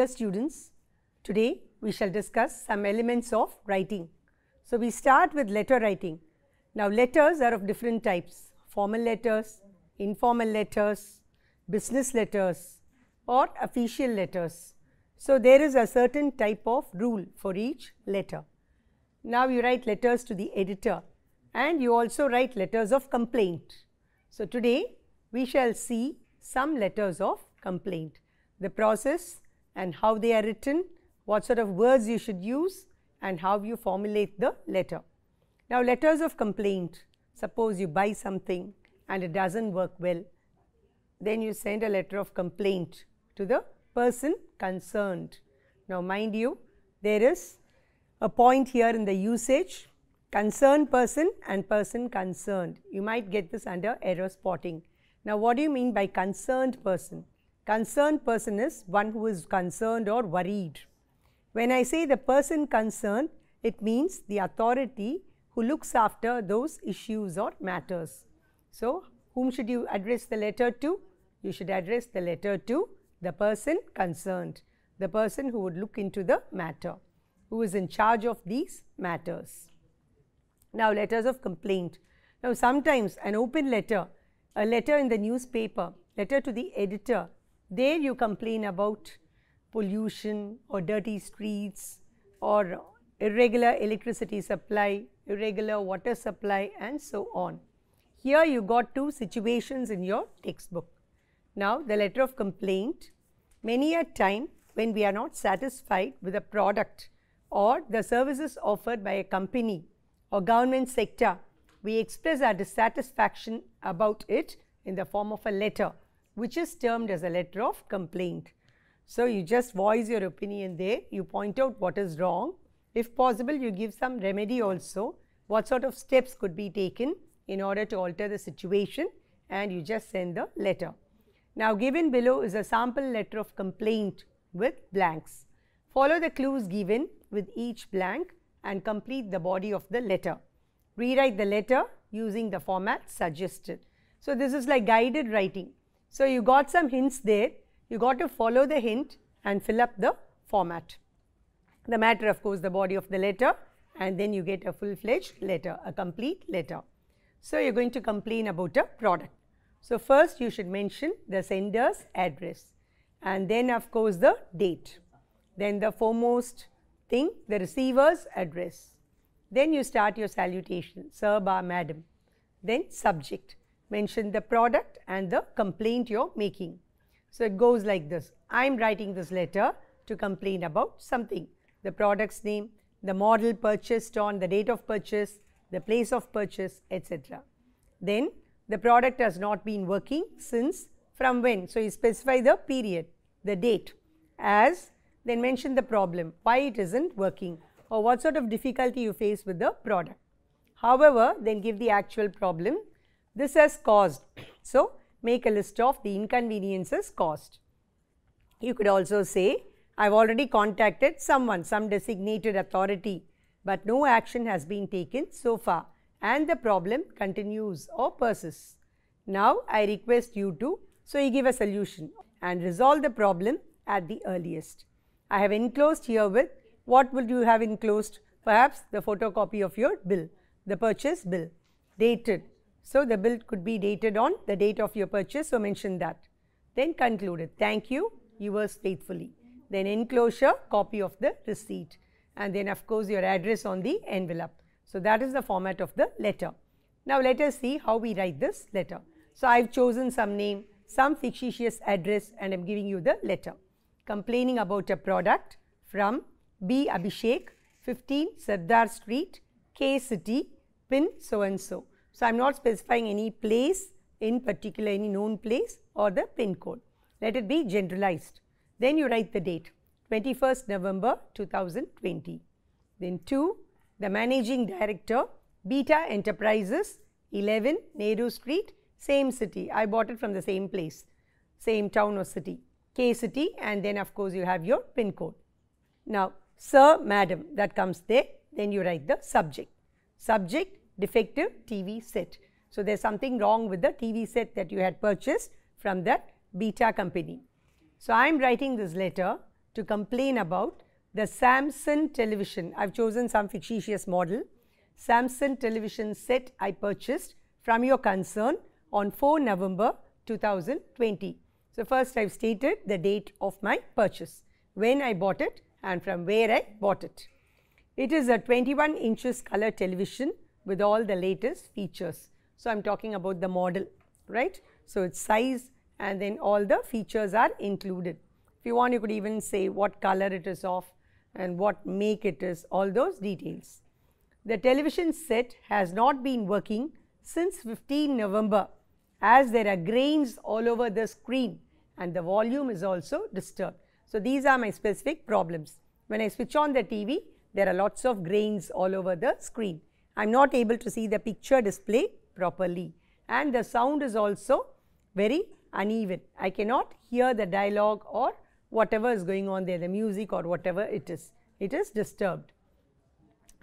dear students, today we shall discuss some elements of writing. So, we start with letter writing. Now, letters are of different types, formal letters, informal letters, business letters or official letters. So, there is a certain type of rule for each letter. Now, you write letters to the editor and you also write letters of complaint. So, today we shall see some letters of complaint, the process and how they are written, what sort of words you should use and how you formulate the letter. Now, letters of complaint, suppose you buy something and it does not work well, then you send a letter of complaint to the person concerned. Now, mind you there is a point here in the usage concerned person and person concerned. You might get this under error spotting. Now, what do you mean by concerned person? Concerned person is one who is concerned or worried. When I say the person concerned, it means the authority who looks after those issues or matters. So, whom should you address the letter to? You should address the letter to the person concerned, the person who would look into the matter, who is in charge of these matters. Now, letters of complaint. Now, sometimes an open letter, a letter in the newspaper, letter to the editor, there you complain about pollution or dirty streets or irregular electricity supply, irregular water supply and so on. Here you got two situations in your textbook. Now the letter of complaint, many a time when we are not satisfied with a product or the services offered by a company or government sector, we express our dissatisfaction about it in the form of a letter which is termed as a letter of complaint. So, you just voice your opinion there, you point out what is wrong. If possible, you give some remedy also, what sort of steps could be taken in order to alter the situation and you just send the letter. Now, given below is a sample letter of complaint with blanks. Follow the clues given with each blank and complete the body of the letter. Rewrite the letter using the format suggested. So, this is like guided writing. So, you got some hints there, you got to follow the hint and fill up the format. The matter of course, the body of the letter and then you get a full fledged letter, a complete letter. So, you are going to complain about a product. So, first you should mention the sender's address and then of course, the date. Then the foremost thing, the receiver's address. Then you start your salutation, sir, bar, madam. Then subject mention the product and the complaint you're making. So it goes like this. I'm writing this letter to complain about something. The product's name, the model purchased on, the date of purchase, the place of purchase, etc. Then the product has not been working since from when. So you specify the period, the date as then mention the problem, why it isn't working or what sort of difficulty you face with the product. However, then give the actual problem this has caused. So, make a list of the inconveniences caused. You could also say, I have already contacted someone, some designated authority, but no action has been taken so far and the problem continues or persists. Now, I request you to, so you give a solution and resolve the problem at the earliest. I have enclosed here with, what would you have enclosed? Perhaps the photocopy of your bill, the purchase bill, dated so, the bill could be dated on the date of your purchase, so mention that. Then concluded, thank you, yours faithfully. Then enclosure, copy of the receipt and then of course your address on the envelope. So, that is the format of the letter. Now, let us see how we write this letter. So, I have chosen some name, some fictitious address and I am giving you the letter. Complaining about a product from B. Abhishek, 15 Sardar Street, K City, PIN so and so. So, I am not specifying any place in particular any known place or the pin code. Let it be generalized. Then you write the date 21st November 2020. Then 2 the managing director Beta Enterprises 11 Nehru Street same city. I bought it from the same place same town or city K city and then of course you have your pin code. Now sir madam that comes there then you write the subject. Subject defective TV set. So, there is something wrong with the TV set that you had purchased from that beta company. So, I am writing this letter to complain about the Samsung television. I have chosen some fictitious model. Samsung television set I purchased from your concern on 4 November 2020. So, first I have stated the date of my purchase, when I bought it and from where I bought it. It is a 21 inches color television with all the latest features. So, I am talking about the model, right. So, its size and then all the features are included. If you want, you could even say what color it is of and what make it is, all those details. The television set has not been working since 15 November as there are grains all over the screen and the volume is also disturbed. So, these are my specific problems. When I switch on the TV, there are lots of grains all over the screen. I am not able to see the picture display properly and the sound is also very uneven. I cannot hear the dialogue or whatever is going on there, the music or whatever it is. It is disturbed.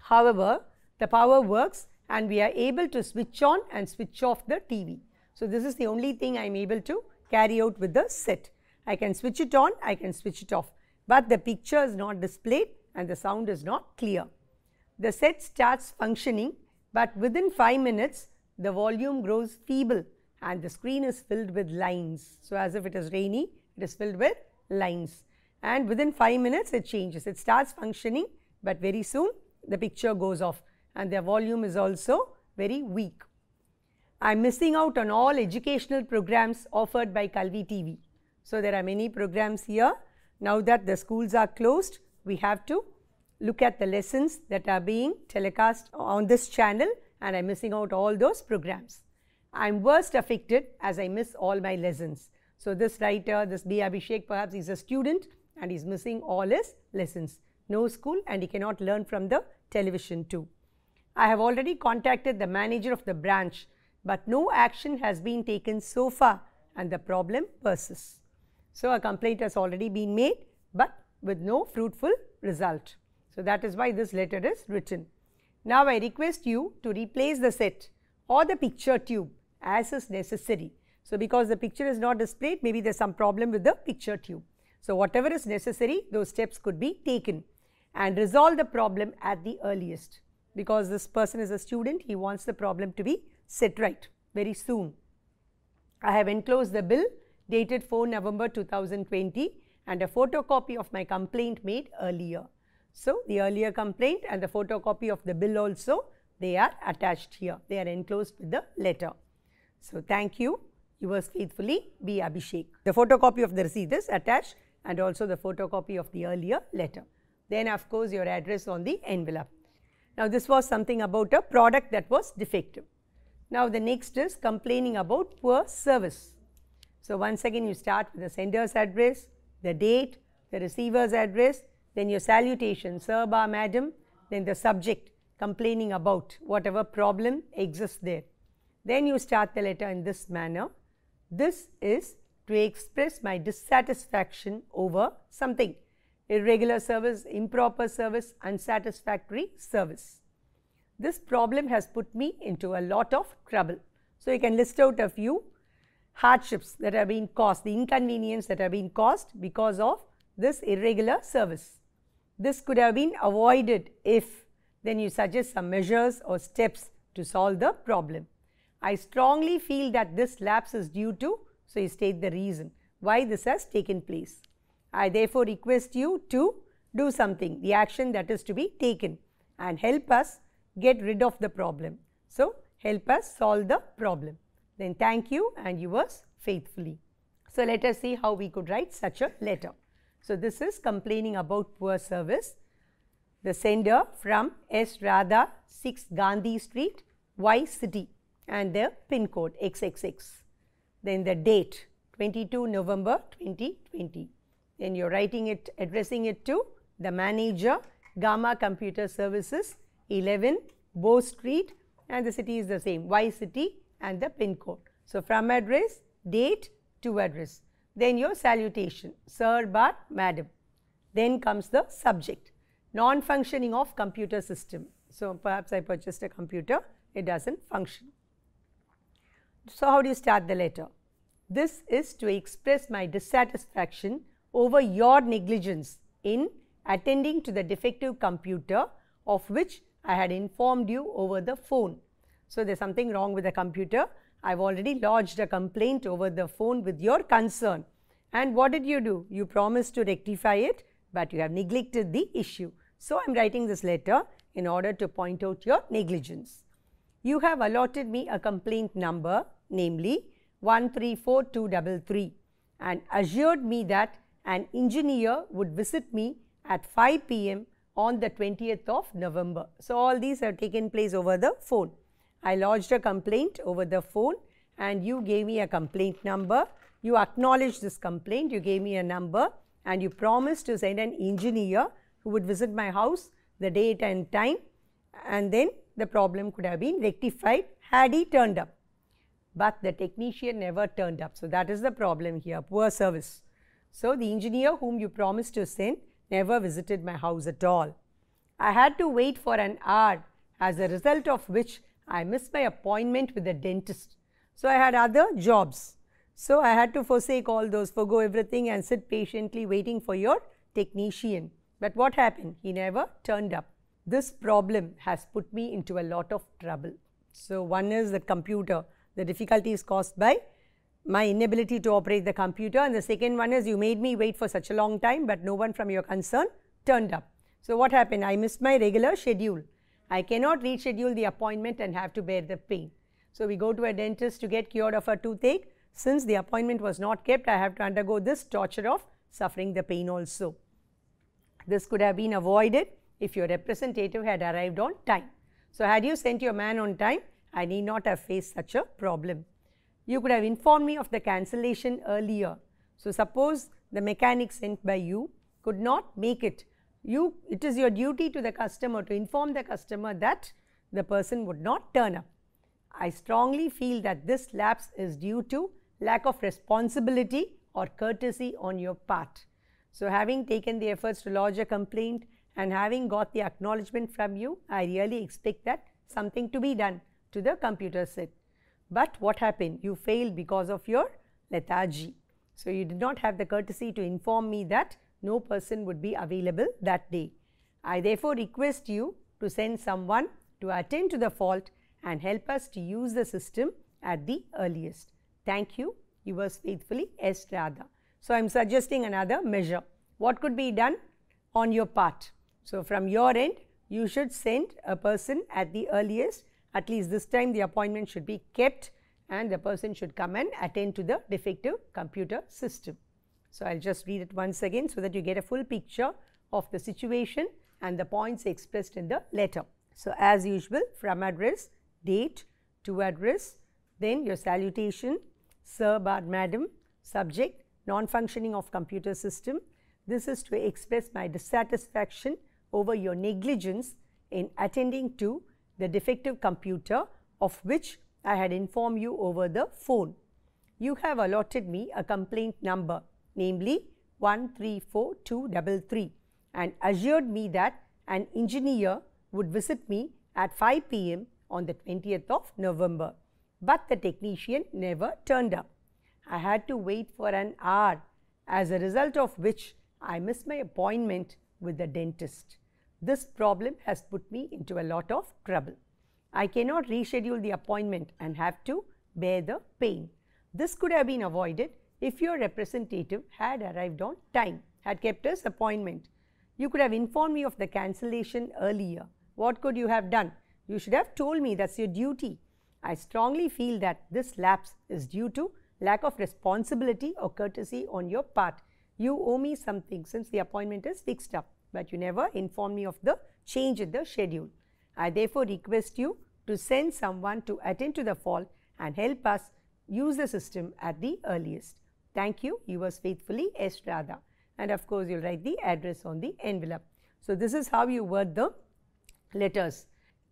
However, the power works and we are able to switch on and switch off the TV. So, this is the only thing I am able to carry out with the set. I can switch it on, I can switch it off, but the picture is not displayed and the sound is not clear. The set starts functioning but within 5 minutes the volume grows feeble and the screen is filled with lines. So, as if it is rainy it is filled with lines and within 5 minutes it changes. It starts functioning but very soon the picture goes off and their volume is also very weak. I am missing out on all educational programs offered by Kalvi TV. So, there are many programs here. Now that the schools are closed, we have to look at the lessons that are being telecast on this channel and I'm missing out all those programs. I'm worst affected as I miss all my lessons. So this writer, this B. Abhishek perhaps he's a student and he's missing all his lessons. No school and he cannot learn from the television too. I have already contacted the manager of the branch but no action has been taken so far and the problem persists. So a complaint has already been made but with no fruitful result. So, that is why this letter is written. Now, I request you to replace the set or the picture tube as is necessary. So, because the picture is not displayed maybe there is some problem with the picture tube. So, whatever is necessary those steps could be taken and resolve the problem at the earliest because this person is a student he wants the problem to be set right very soon. I have enclosed the bill dated 4 November 2020 and a photocopy of my complaint made earlier. So, the earlier complaint and the photocopy of the bill also they are attached here. They are enclosed with the letter. So, thank you. Yours faithfully B. Abhishek. The photocopy of the receipt is attached and also the photocopy of the earlier letter. Then of course, your address on the envelope. Now, this was something about a product that was defective. Now, the next is complaining about poor service. So, once again you start with the sender's address, the date, the receiver's address, then your salutation, sir, bar, madam, then the subject complaining about whatever problem exists there. Then you start the letter in this manner. This is to express my dissatisfaction over something irregular service, improper service, unsatisfactory service. This problem has put me into a lot of trouble. So, you can list out a few hardships that have been caused, the inconvenience that have been caused because of this irregular service. This could have been avoided if then you suggest some measures or steps to solve the problem. I strongly feel that this lapse is due to, so you state the reason why this has taken place. I therefore request you to do something, the action that is to be taken and help us get rid of the problem. So, help us solve the problem. Then thank you and yours faithfully. So, let us see how we could write such a letter. So this is complaining about poor service. The sender from S. Radha, 6 Gandhi Street, Y City and the pin code XXX. Then the date 22 November 2020. Then you are writing it, addressing it to the manager, Gamma Computer Services, 11 Bow Street and the city is the same, Y City and the pin code. So, from address, date to address. Then your salutation, sir, but madam. Then comes the subject, non-functioning of computer system. So, perhaps I purchased a computer, it does not function. So, how do you start the letter? This is to express my dissatisfaction over your negligence in attending to the defective computer of which I had informed you over the phone. So, there is something wrong with the computer. I've already lodged a complaint over the phone with your concern. And what did you do? You promised to rectify it, but you have neglected the issue. So, I am writing this letter in order to point out your negligence. You have allotted me a complaint number, namely 134233 and assured me that an engineer would visit me at 5 p.m. on the 20th of November. So, all these have taken place over the phone. I lodged a complaint over the phone and you gave me a complaint number. You acknowledged this complaint, you gave me a number and you promised to send an engineer who would visit my house the date and time and then the problem could have been rectified had he turned up. But the technician never turned up. So, that is the problem here, poor service. So, the engineer whom you promised to send never visited my house at all. I had to wait for an hour as a result of which I missed my appointment with the dentist. So I had other jobs. So I had to forsake all those, forego everything and sit patiently waiting for your technician. But what happened? He never turned up. This problem has put me into a lot of trouble. So one is the computer. The difficulty is caused by my inability to operate the computer and the second one is you made me wait for such a long time but no one from your concern turned up. So what happened? I missed my regular schedule. I cannot reschedule the appointment and have to bear the pain. So we go to a dentist to get cured of a toothache. Since the appointment was not kept, I have to undergo this torture of suffering the pain also. This could have been avoided if your representative had arrived on time. So had you sent your man on time, I need not have faced such a problem. You could have informed me of the cancellation earlier. So suppose the mechanic sent by you could not make it you it is your duty to the customer to inform the customer that the person would not turn up. I strongly feel that this lapse is due to lack of responsibility or courtesy on your part. So, having taken the efforts to lodge a complaint and having got the acknowledgement from you, I really expect that something to be done to the computer set. But what happened? You failed because of your lethargy. So, you did not have the courtesy to inform me that no person would be available that day. I therefore request you to send someone to attend to the fault and help us to use the system at the earliest. Thank you. Yours faithfully, S. Radha. So, I am suggesting another measure. What could be done on your part? So, from your end, you should send a person at the earliest. At least this time the appointment should be kept and the person should come and attend to the defective computer system. So, I will just read it once again so that you get a full picture of the situation and the points expressed in the letter. So, as usual from address, date, to address, then your salutation, sir madam, subject, non-functioning of computer system. This is to express my dissatisfaction over your negligence in attending to the defective computer of which I had informed you over the phone. You have allotted me a complaint number namely 134233 and assured me that an engineer would visit me at 5 pm on the 20th of November. But the technician never turned up. I had to wait for an hour as a result of which I missed my appointment with the dentist. This problem has put me into a lot of trouble. I cannot reschedule the appointment and have to bear the pain. This could have been avoided if your representative had arrived on time, had kept his appointment. You could have informed me of the cancellation earlier. What could you have done? You should have told me that's your duty. I strongly feel that this lapse is due to lack of responsibility or courtesy on your part. You owe me something since the appointment is fixed up, but you never informed me of the change in the schedule. I therefore request you to send someone to attend to the fall and help us use the system at the earliest. Thank you, yours faithfully, Estrada. And of course, you will write the address on the envelope. So, this is how you word the letters.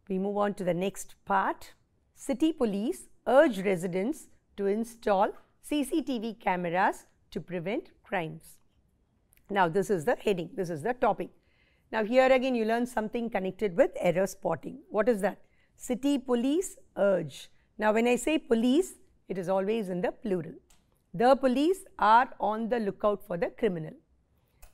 We move on to the next part. City police urge residents to install CCTV cameras to prevent crimes. Now, this is the heading, this is the topic. Now, here again you learn something connected with error spotting. What is that? City police urge. Now, when I say police, it is always in the plural. The police are on the lookout for the criminal.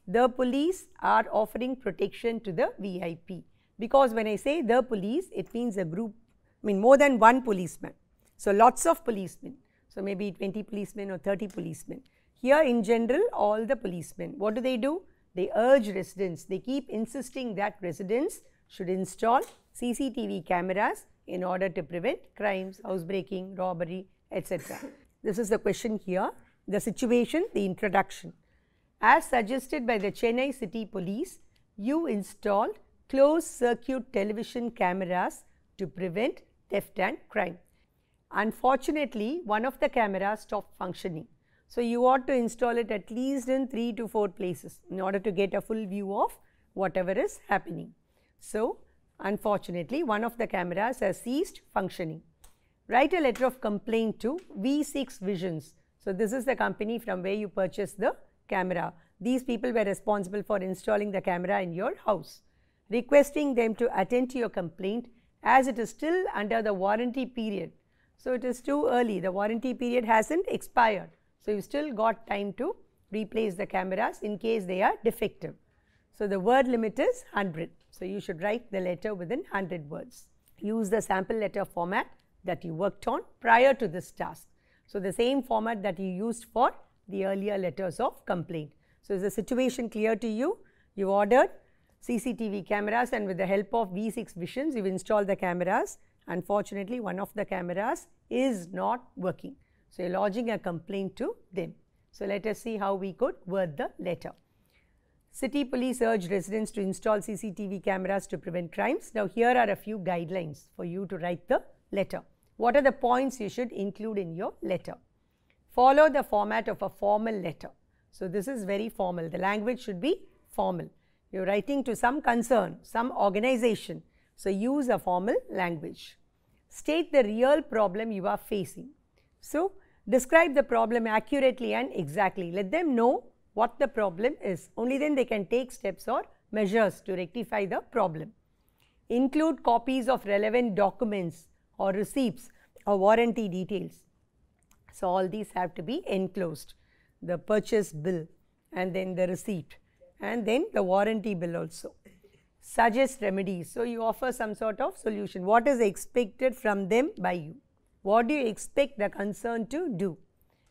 The police are offering protection to the VIP because when I say the police, it means a group, I mean more than one policeman. So, lots of policemen. So, maybe 20 policemen or 30 policemen. Here in general, all the policemen, what do they do? They urge residents, they keep insisting that residents should install CCTV cameras in order to prevent crimes, housebreaking, robbery, etc. This is the question here. The situation, the introduction. As suggested by the Chennai City Police, you installed closed circuit television cameras to prevent theft and crime. Unfortunately, one of the cameras stopped functioning. So, you ought to install it at least in 3 to 4 places in order to get a full view of whatever is happening. So, unfortunately, one of the cameras has ceased functioning. Write a letter of complaint to V6 Visions. So this is the company from where you purchased the camera. These people were responsible for installing the camera in your house. Requesting them to attend to your complaint as it is still under the warranty period. So it is too early. The warranty period hasn't expired. So you still got time to replace the cameras in case they are defective. So the word limit is 100. So you should write the letter within 100 words. Use the sample letter format that you worked on prior to this task. So, the same format that you used for the earlier letters of complaint. So, is the situation clear to you? You ordered CCTV cameras and with the help of V6 Visions, you installed the cameras. Unfortunately, one of the cameras is not working. So, you're lodging a complaint to them. So, let us see how we could word the letter. City police urge residents to install CCTV cameras to prevent crimes. Now, here are a few guidelines for you to write the letter. What are the points you should include in your letter? Follow the format of a formal letter. So, this is very formal. The language should be formal. You are writing to some concern, some organization. So, use a formal language. State the real problem you are facing. So, describe the problem accurately and exactly. Let them know what the problem is. Only then they can take steps or measures to rectify the problem. Include copies of relevant documents or receipts or warranty details. So, all these have to be enclosed the purchase bill and then the receipt and then the warranty bill also. Suggest remedies. So, you offer some sort of solution. What is expected from them by you? What do you expect the concern to do?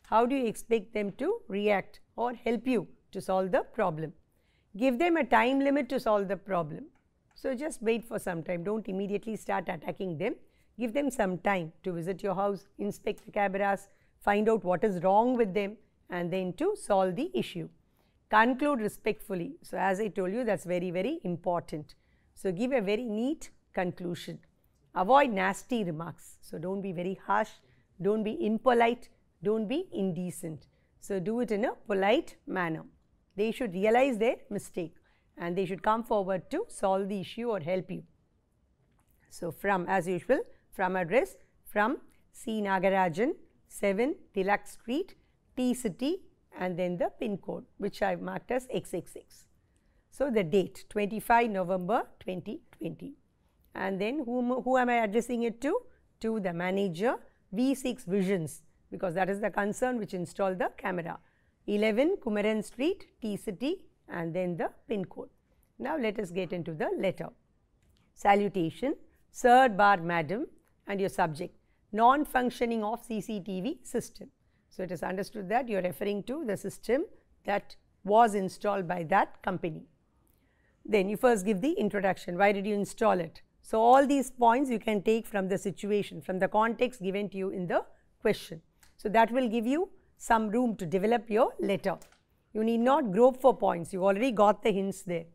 How do you expect them to react or help you to solve the problem? Give them a time limit to solve the problem. So, just wait for some time, do not immediately start attacking them give them some time to visit your house, inspect the cameras, find out what is wrong with them and then to solve the issue. Conclude respectfully. So, as I told you that is very very important. So, give a very neat conclusion. Avoid nasty remarks. So, do not be very harsh, do not be impolite, do not be indecent. So, do it in a polite manner. They should realize their mistake and they should come forward to solve the issue or help you. So, from as usual from address from C. Nagarajan 7 Tilak Street, T City and then the pin code which I have marked as XXX. So, the date 25 November 2020 and then whom, who am I addressing it to? To the manager V6 Visions because that is the concern which installed the camera. 11 Kumaran Street, T City and then the pin code. Now, let us get into the letter. Salutation, Sir bar Madam, and your subject non-functioning of CCTV system. So, it is understood that you are referring to the system that was installed by that company. Then you first give the introduction, why did you install it? So, all these points you can take from the situation, from the context given to you in the question. So, that will give you some room to develop your letter. You need not grope for points, you already got the hints there.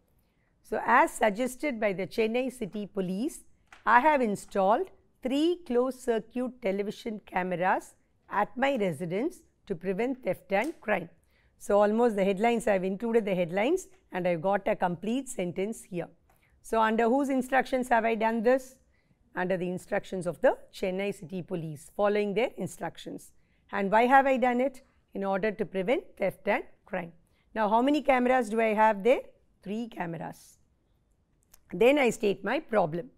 So, as suggested by the Chennai City Police, I have installed three closed circuit television cameras at my residence to prevent theft and crime. So, almost the headlines I have included the headlines and I have got a complete sentence here. So, under whose instructions have I done this? Under the instructions of the Chennai City Police following their instructions. And why have I done it? In order to prevent theft and crime. Now, how many cameras do I have there? 3 cameras. Then I state my problem.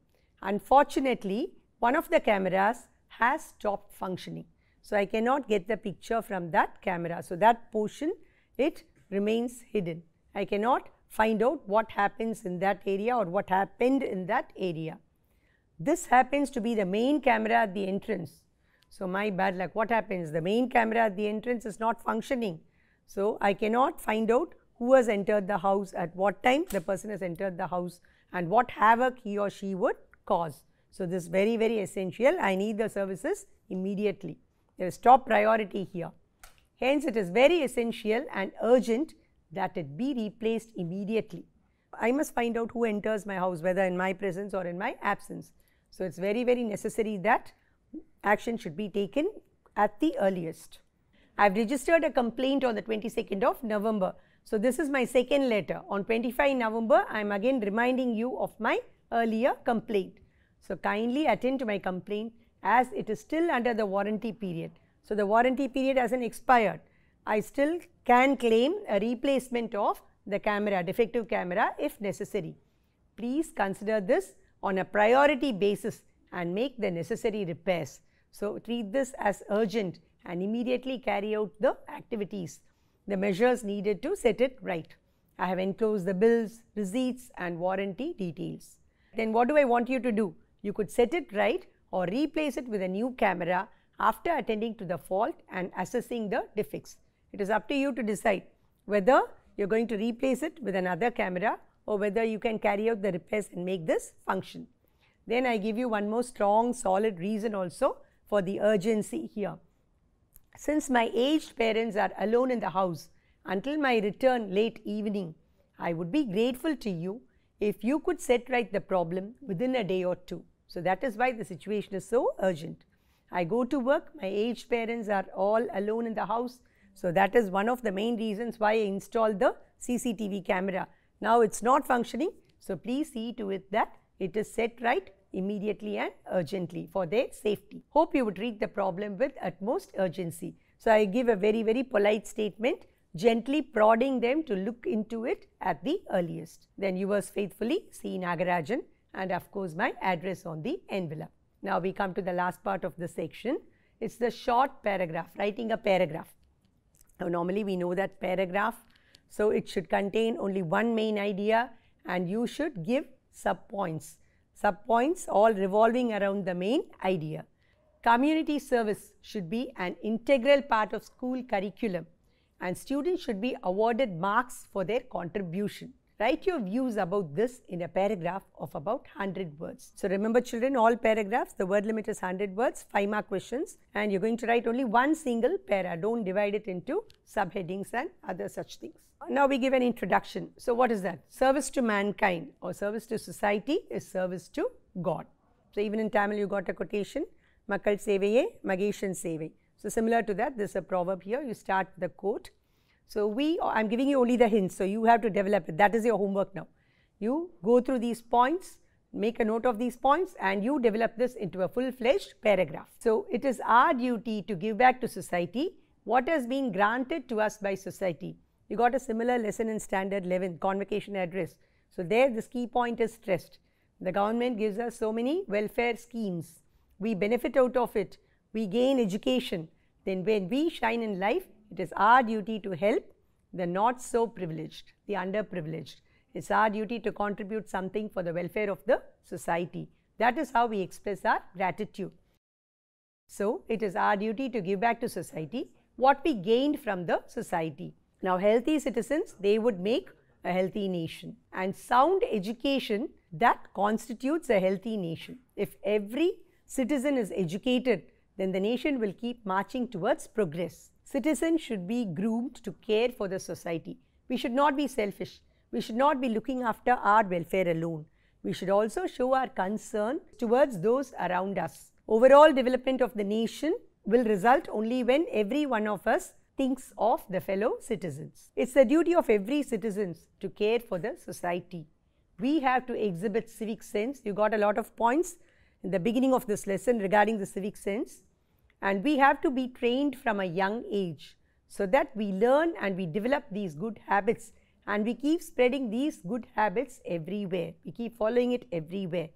Unfortunately, one of the cameras has stopped functioning. So, I cannot get the picture from that camera. So, that portion it remains hidden. I cannot find out what happens in that area or what happened in that area. This happens to be the main camera at the entrance. So, my bad luck what happens the main camera at the entrance is not functioning. So, I cannot find out who has entered the house at what time the person has entered the house and what havoc he or she would cause. So, this very very essential I need the services immediately there is top priority here. Hence it is very essential and urgent that it be replaced immediately. I must find out who enters my house whether in my presence or in my absence. So, it is very very necessary that action should be taken at the earliest. I have registered a complaint on the 22nd of November. So, this is my second letter on 25 November I am again reminding you of my earlier complaint. So, kindly attend to my complaint as it is still under the warranty period. So, the warranty period hasn't expired. I still can claim a replacement of the camera, defective camera if necessary. Please consider this on a priority basis and make the necessary repairs. So, treat this as urgent and immediately carry out the activities, the measures needed to set it right. I have enclosed the bills, receipts and warranty details. Then what do I want you to do? You could set it right or replace it with a new camera after attending to the fault and assessing the defects. It is up to you to decide whether you are going to replace it with another camera or whether you can carry out the repairs and make this function. Then I give you one more strong solid reason also for the urgency here. Since my aged parents are alone in the house until my return late evening, I would be grateful to you if you could set right the problem within a day or two. So that is why the situation is so urgent. I go to work, my aged parents are all alone in the house. So that is one of the main reasons why I installed the CCTV camera. Now it's not functioning. So please see to it that it is set right immediately and urgently for their safety. Hope you would treat the problem with utmost urgency. So I give a very, very polite statement, gently prodding them to look into it at the earliest. Then yours faithfully, C. Nagarajan and of course my address on the envelope. Now we come to the last part of the section. It's the short paragraph, writing a paragraph. Now normally we know that paragraph, so it should contain only one main idea and you should give subpoints. Subpoints all revolving around the main idea. Community service should be an integral part of school curriculum and students should be awarded marks for their contribution. Write your views about this in a paragraph of about 100 words. So remember children, all paragraphs, the word limit is 100 words, 5 mark questions and you're going to write only one single para. Don't divide it into subheadings and other such things. Now we give an introduction. So what is that? Service to mankind or service to society is service to God. So even in Tamil you got a quotation, Makal Seveye, Mageshan Sevai. So similar to that, there's a proverb here. You start the quote so we, I'm giving you only the hints, so you have to develop it. That is your homework now. You go through these points, make a note of these points and you develop this into a full-fledged paragraph. So it is our duty to give back to society what has been granted to us by society. You got a similar lesson in standard 11, convocation address. So there this key point is stressed. The government gives us so many welfare schemes. We benefit out of it. We gain education. Then when we shine in life, it is our duty to help the not so privileged, the underprivileged. It's our duty to contribute something for the welfare of the society. That is how we express our gratitude. So, it is our duty to give back to society what we gained from the society. Now, healthy citizens, they would make a healthy nation and sound education that constitutes a healthy nation. If every citizen is educated, then the nation will keep marching towards progress. Citizens should be groomed to care for the society. We should not be selfish. We should not be looking after our welfare alone. We should also show our concern towards those around us. Overall development of the nation will result only when every one of us thinks of the fellow citizens. It's the duty of every citizen to care for the society. We have to exhibit civic sense. You got a lot of points in the beginning of this lesson regarding the civic sense and we have to be trained from a young age so that we learn and we develop these good habits and we keep spreading these good habits everywhere. We keep following it everywhere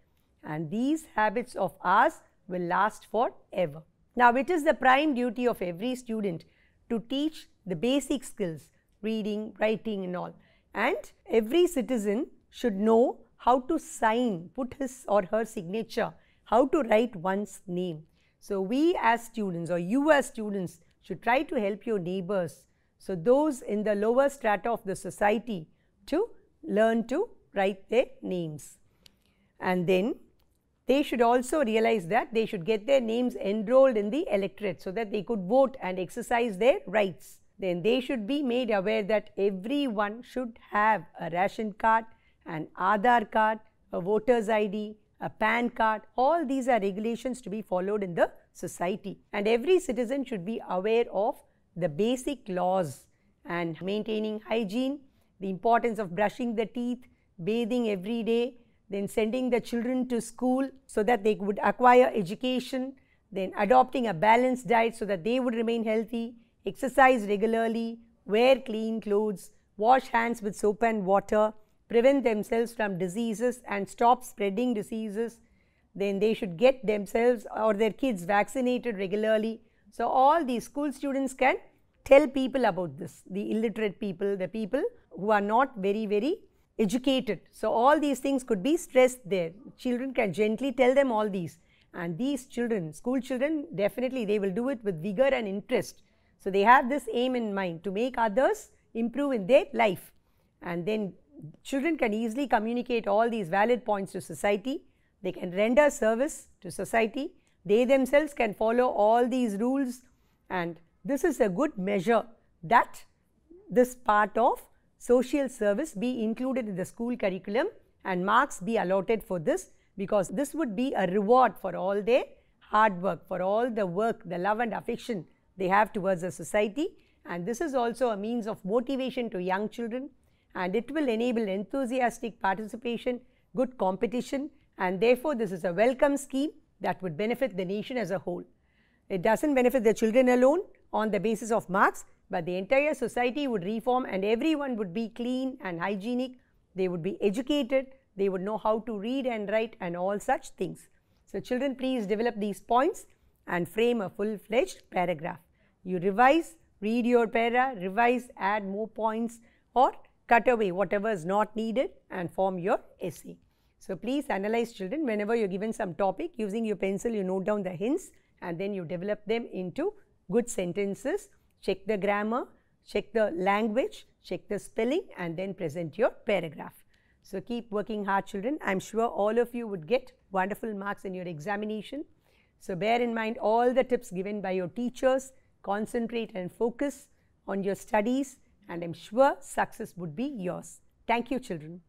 and these habits of ours will last forever. Now, it is the prime duty of every student to teach the basic skills, reading, writing and all. And every citizen should know how to sign, put his or her signature, how to write one's name. So, we as students or you as students should try to help your neighbors. So, those in the lower strata of the society to learn to write their names. And then they should also realize that they should get their names enrolled in the electorate so that they could vote and exercise their rights. Then they should be made aware that everyone should have a ration card, an Aadhaar card, a voter's ID, a PAN card, all these are regulations to be followed in the society. And every citizen should be aware of the basic laws and maintaining hygiene, the importance of brushing the teeth, bathing every day, then sending the children to school so that they would acquire education, then adopting a balanced diet so that they would remain healthy, exercise regularly, wear clean clothes, wash hands with soap and water, prevent themselves from diseases and stop spreading diseases, then they should get themselves or their kids vaccinated regularly. So, all these school students can tell people about this, the illiterate people, the people who are not very, very educated. So, all these things could be stressed there. Children can gently tell them all these and these children, school children definitely they will do it with vigor and interest. So, they have this aim in mind to make others improve in their life and then children can easily communicate all these valid points to society, they can render service to society, they themselves can follow all these rules and this is a good measure that this part of social service be included in the school curriculum and marks be allotted for this because this would be a reward for all their hard work, for all the work, the love and affection they have towards the society and this is also a means of motivation to young children and it will enable enthusiastic participation, good competition and therefore this is a welcome scheme that would benefit the nation as a whole. It does not benefit the children alone on the basis of marks, but the entire society would reform and everyone would be clean and hygienic, they would be educated, they would know how to read and write and all such things. So, children please develop these points and frame a full fledged paragraph. You revise, read your para, revise, add more points or cut away whatever is not needed and form your essay. So, please analyze children whenever you are given some topic using your pencil you note down the hints and then you develop them into good sentences, check the grammar, check the language, check the spelling and then present your paragraph. So, keep working hard children. I am sure all of you would get wonderful marks in your examination. So, bear in mind all the tips given by your teachers, concentrate and focus on your studies and I'm sure success would be yours. Thank you, children.